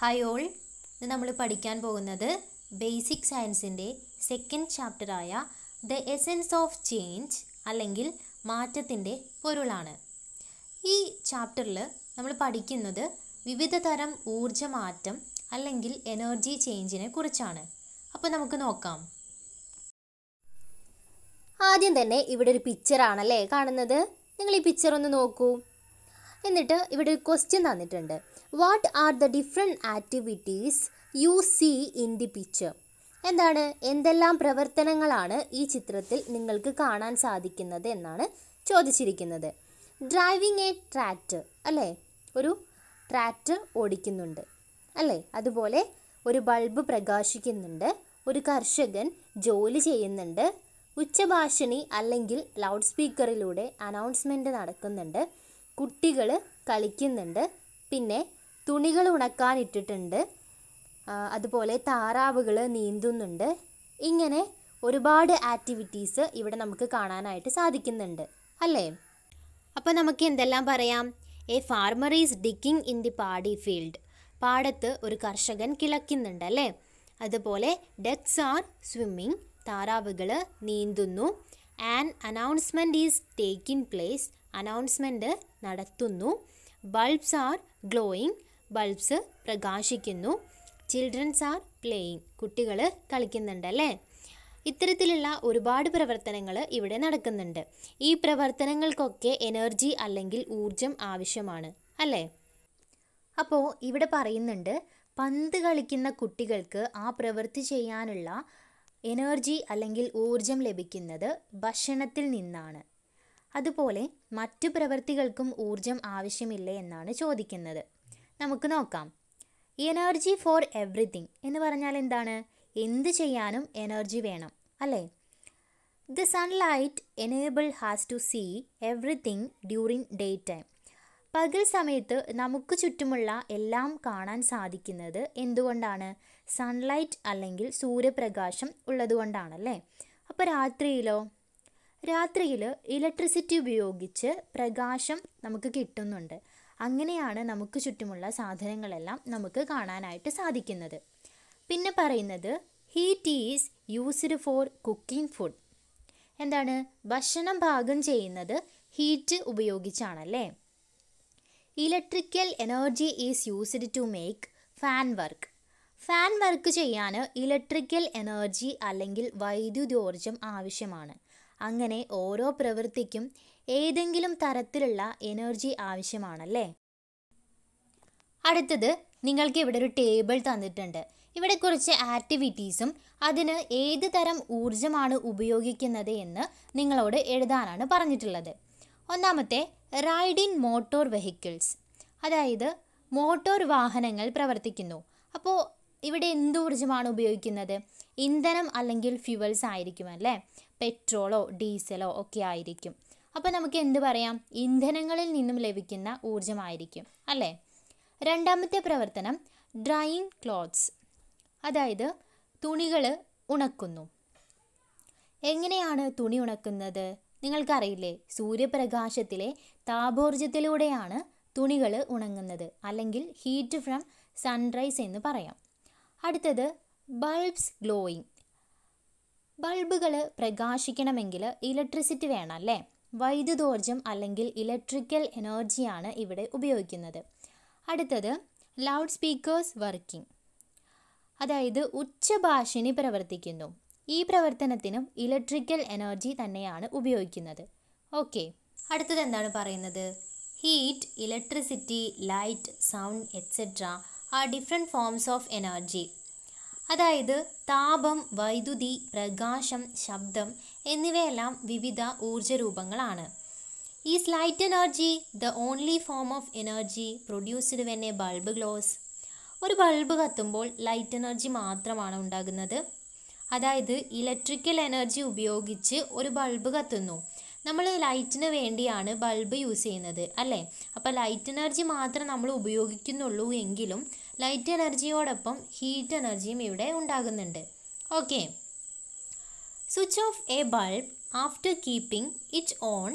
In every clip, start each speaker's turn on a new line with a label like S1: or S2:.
S1: hi all ഇന്ന് നമ്മൾ പഠിക്കാൻ പോകുന്നത് ബേസിക് സയൻസിൻ്റെ സെക്കൻഡ് ചാപ്റ്ററായ ദ എസെൻസ് ഓഫ് ചേഞ്ച് അല്ലെങ്കിൽ മാറ്റത്തിൻ്റെ പൊരുളാണ് ഈ ചാപ്റ്ററിൽ നമ്മൾ പഠിക്കുന്നത് വിവിധ തരം ഊർജ മാറ്റം അല്ലെങ്കിൽ എനർജി ചേഞ്ചിനെ കുറിച്ചാണ് അപ്പോൾ നമുക്ക് നോക്കാം ആദ്യം തന്നെ ഇവിടെ ഒരു പിക്ചറാണല്ലേ കാണുന്നത് നിങ്ങൾ ഈ പിക്ചർ ഒന്ന് നോക്കൂ എന്നിട്ട് ഇവിടെ ഒരു ക്വസ്റ്റ്യൻ തന്നിട്ടുണ്ട് what are the different activities you see in the picture എന്താണ് എന്തെല്ലാം പ്രവർത്തനങ്ങളാണ് ഈ ചിത്രത്തിൽ നിങ്ങൾക്ക് കാണാൻ സാധിക്കുന്നത് എന്നാണ് ചോദിച്ചിരിക്കുന്നത് ഡ്രൈവിംഗ് എ ട്രാക്ടർ അല്ലേ ഒരു ട്രാക്ടർ ഓടിക്കുന്നുണ്ട് അല്ലേ അതുപോലെ ഒരു ബൾബ് പ്രകാശിക്കുന്നുണ്ട് ഒരു കർഷകൻ ജോലി ചെയ്യുന്നുണ്ട് ഉച്ചഭാഷിണി അല്ലെങ്കിൽ ലൗഡ് സ്പീക്കറിലൂടെ അനൗൺസ്മെൻറ്റ് നടക്കുന്നുണ്ട് കുട്ടികൾ കളിക്കുന്നുണ്ട് പിന്നെ തുണികൾ ഉണക്കാൻ ഇട്ടിട്ടുണ്ട് അതുപോലെ താറാവുകൾ നീന്തുന്നുണ്ട് ഇങ്ങനെ ഒരുപാട് ആക്ടിവിറ്റീസ് ഇവിടെ നമുക്ക് കാണാനായിട്ട് സാധിക്കുന്നുണ്ട് അല്ലേ അപ്പോൾ നമുക്ക് എന്തെല്ലാം പറയാം a farmer is digging in the paddy field പാടത്ത് ഒരു കർഷകൻ കിളക്കുന്നുണ്ട് അല്ലേ അതുപോലെ ഡെക്സ് ആർ സ്വിമ്മിങ് താറാവുകൾ നീന്തുന്നു and announcement is taking place announcement നടത്തുന്നു ബൾബ്സ് ആർ ഗ്ലോയിങ് ബൾബ്സ് പ്രകാശിക്കുന്നു ചിൽഡ്രൻസ് ആർ പ്ലേയിങ് കുട്ടികൾ കളിക്കുന്നുണ്ട് അല്ലേ ഇത്തരത്തിലുള്ള ഒരുപാട് പ്രവർത്തനങ്ങൾ ഇവിടെ നടക്കുന്നുണ്ട് ഈ പ്രവർത്തനങ്ങൾക്കൊക്കെ എനർജി അല്ലെങ്കിൽ ഊർജം ആവശ്യമാണ് അല്ലേ അപ്പോൾ ഇവിടെ പറയുന്നുണ്ട് പന്ത് കളിക്കുന്ന കുട്ടികൾക്ക് ആ പ്രവൃത്തി ചെയ്യാനുള്ള എനർജി അല്ലെങ്കിൽ ഊർജം ലഭിക്കുന്നത് ഭക്ഷണത്തിൽ നിന്നാണ് അതുപോലെ മറ്റു പ്രവൃത്തികൾക്കും ഊർജം ആവശ്യമില്ലേ എന്നാണ് ചോദിക്കുന്നത് നമുക്ക് നോക്കാം എനർജി ഫോർ എവ്രിതിങ് എന്ന് പറഞ്ഞാൽ എന്താണ് എന്ത് ചെയ്യാനും എനർജി വേണം അല്ലേ the sunlight enable us to see everything during day time പകൽ സമയത്ത് നമുക്ക് ചുറ്റുമുള്ള എല്ലാം കാണാൻ സാധിക്കുന്നത് എന്തുകൊണ്ടാണ് സൺലൈറ്റ് അല്ലെങ്കിൽ സൂര്യപ്രകാശം ഉള്ളതുകൊണ്ടാണല്ലേ അപ്പോൾ രാത്രിയിലോ രാത്രിയിൽ ഇലക്ട്രിസിറ്റി ഉപയോഗിച്ച് പ്രകാശം നമുക്ക് കിട്ടുന്നുണ്ട് അങ്ങനെയാണ് നമുക്ക് ചുറ്റുമുള്ള സാധനങ്ങളെല്ലാം നമുക്ക് കാണാനായിട്ട് സാധിക്കുന്നത് പിന്നെ പറയുന്നത് heat is used for cooking food എന്താണ് ഭക്ഷണം പാകം ചെയ്യുന്നത് ഹീറ്റ് ഉപയോഗിച്ചാണല്ലേ electrical energy is used to make fan work fan work ചെയ്യാൻ ഇലക്ട്രിക്കൽ എനർജി അല്ലെങ്കിൽ വൈദ്യുതോർജം ആവശ്യമാണ് അങ്ങനെ ഓരോ പ്രവൃത്തിക്കും ഏതെങ്കിലും തരത്തിലുള്ള എനർജി ആവശ്യമാണല്ലേ അടുത്തത് നിങ്ങൾക്ക് ഇവിടെ ഒരു ടേബിൾ തന്നിട്ടുണ്ട് ഇവിടെ കുറച്ച് ആക്ടിവിറ്റീസും അതിന് ഏത് തരം ഊർജമാണ് ഉപയോഗിക്കുന്നത് എന്ന് നിങ്ങളോട് എഴുതാനാണ് പറഞ്ഞിട്ടുള്ളത് ഒന്നാമത്തെ റൈഡ് ഇൻ മോട്ടോർ വെഹിക്കിൾസ് അതായത് മോട്ടോർ വാഹനങ്ങൾ പ്രവർത്തിക്കുന്നു അപ്പോൾ ഇവിടെ ഊർജ്ജമാണ് ഉപയോഗിക്കുന്നത് ഇന്ധനം അല്ലെങ്കിൽ ഫ്യുവൽസ് ആയിരിക്കും അല്ലേ പെട്രോളോ ഡീസലോ ഒക്കെ ആയിരിക്കും അപ്പോൾ നമുക്ക് എന്ത് പറയാം ഇന്ധനങ്ങളിൽ നിന്നും ലഭിക്കുന്ന ഊർജ്ജമായിരിക്കും അല്ലേ രണ്ടാമത്തെ പ്രവർത്തനം ഡ്രൈയിങ് ക്ലോത്ത്സ് അതായത് തുണികൾ ഉണക്കുന്നു എങ്ങനെയാണ് തുണി ഉണക്കുന്നത് നിങ്ങൾക്കറിയില്ലേ സൂര്യപ്രകാശത്തിലെ താപോർജ്ജത്തിലൂടെയാണ് തുണികൾ ഉണങ്ങുന്നത് അല്ലെങ്കിൽ ഹീറ്റ് ഫ്രം സൺറൈസ് എന്ന് പറയാം അടുത്തത് ബൾബ്സ് ഗ്ലോയിങ് ബൾബുകൾ പ്രകാശിക്കണമെങ്കിൽ ഇലക്ട്രിസിറ്റി വേണം അല്ലേ വൈദ്യുതോർജം അല്ലെങ്കിൽ ഇലക്ട്രിക്കൽ എനർജിയാണ് ഇവിടെ ഉപയോഗിക്കുന്നത് അടുത്തത് ലൗഡ് സ്പീക്കേഴ്സ് വർക്കിംഗ് അതായത് ഉച്ചഭാഷിണി പ്രവർത്തിക്കുന്നു ഈ പ്രവർത്തനത്തിനും ഇലക്ട്രിക്കൽ എനർജി തന്നെയാണ് ഉപയോഗിക്കുന്നത് ഓക്കെ അടുത്തത് എന്താണ് പറയുന്നത് heat electricity light sound etcetera are different forms of energy അതായത് താപം വൈദ്യുതി പ്രകാശം ശബ്ദം എന്നിവയെല്ലാം വിവിധ ഊർജ രൂപങ്ങളാണ് is light energy the only form of energy produced when a bulb glows ഒരു ബൾബ് കത്തുമ്പോൾ ലൈറ്റ് എനർജി മാത്രമാണ് ഉണ്ടാകുന്നത് അതായത് ഇലക്ട്രിക്കൽ എനർജി ഉപയോഗിച്ച് ഒരു ബൾബ് കത്തുന്നു നമ്മൾ ലൈറ്റിന് വേണ്ടിയാണ് ബൾബ് യൂസ് ചെയ്യുന്നത് അല്ലേ അപ്പോൾ ലൈറ്റ് എനർജി മാത്രം നമ്മൾ ഉപയോഗിക്കുന്നുള്ളൂ എങ്കിലും ലൈറ്റ് എനർജിയോടൊപ്പം ഹീറ്റ് എനർജിയും ഇവിടെ ഉണ്ടാകുന്നുണ്ട് okay switch off a bulb after keeping it on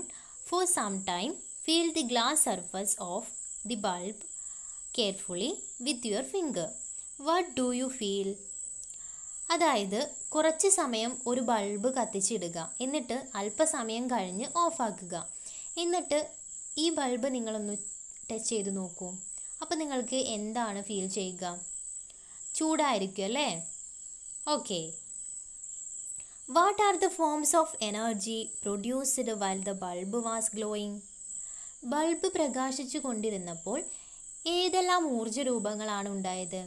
S1: for some time feel the glass surface of the bulb carefully with your finger what do you feel അതായത് കുറച്ച് സമയം ഒരു ബൾബ് കത്തിച്ചിടുക എന്നിട്ട് അല്പസമയം കഴിഞ്ഞ് ഓഫാക്കുക എന്നിട്ട് ഈ ബൾബ് നിങ്ങളൊന്ന് ടച്ച് ചെയ്ത് നോക്കൂ അപ്പോൾ നിങ്ങൾക്ക് എന്താണ് ഫീൽ ചെയ്യുക ചൂടായിരിക്കും അല്ലേ okay what are the forms of energy produced while the bulb was glowing bulb പ്രകാശിച്ചു കൊണ്ടിരുന്നപ്പോൾ ഏതെല്ലാം ഊർജ്ജ രൂപങ്ങളാണ് ഉണ്ടായത്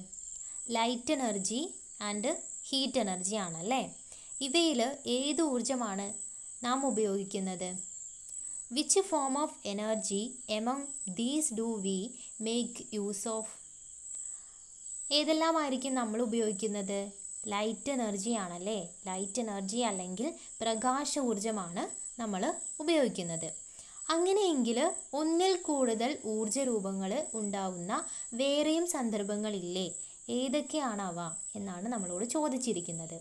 S1: ലൈറ്റ് എനർജി ആൻഡ് ഹീറ്റ് എനർജിയാണ് അല്ലേ ഇവയിൽ ഏത് ഊർജമാണ് നാം ഉപയോഗിക്കുന്നത് which form of energy among these do we make use of ഏതെല്ലാമായിരിക്കും നമ്മൾ ഉപയോഗിക്കുന്നത് ലൈറ്റ് എനർജി ആണല്ലേ ലൈറ്റ് എനർജി അല്ലെങ്കിൽ പ്രകാശ ഊർജമാണ് നമ്മൾ ഉപയോഗിക്കുന്നത് അങ്ങനെയെങ്കിൽ ഒന്നിൽ കൂടുതൽ ഊർജ്ജ രൂപങ്ങൾ ഉണ്ടാവുന്ന വേറെയും സന്ദർഭങ്ങളില്ലേ ഏതൊക്കെയാണവ എന്നാണ് നമ്മളോട് ചോദിച്ചിരിക്കുന്നത്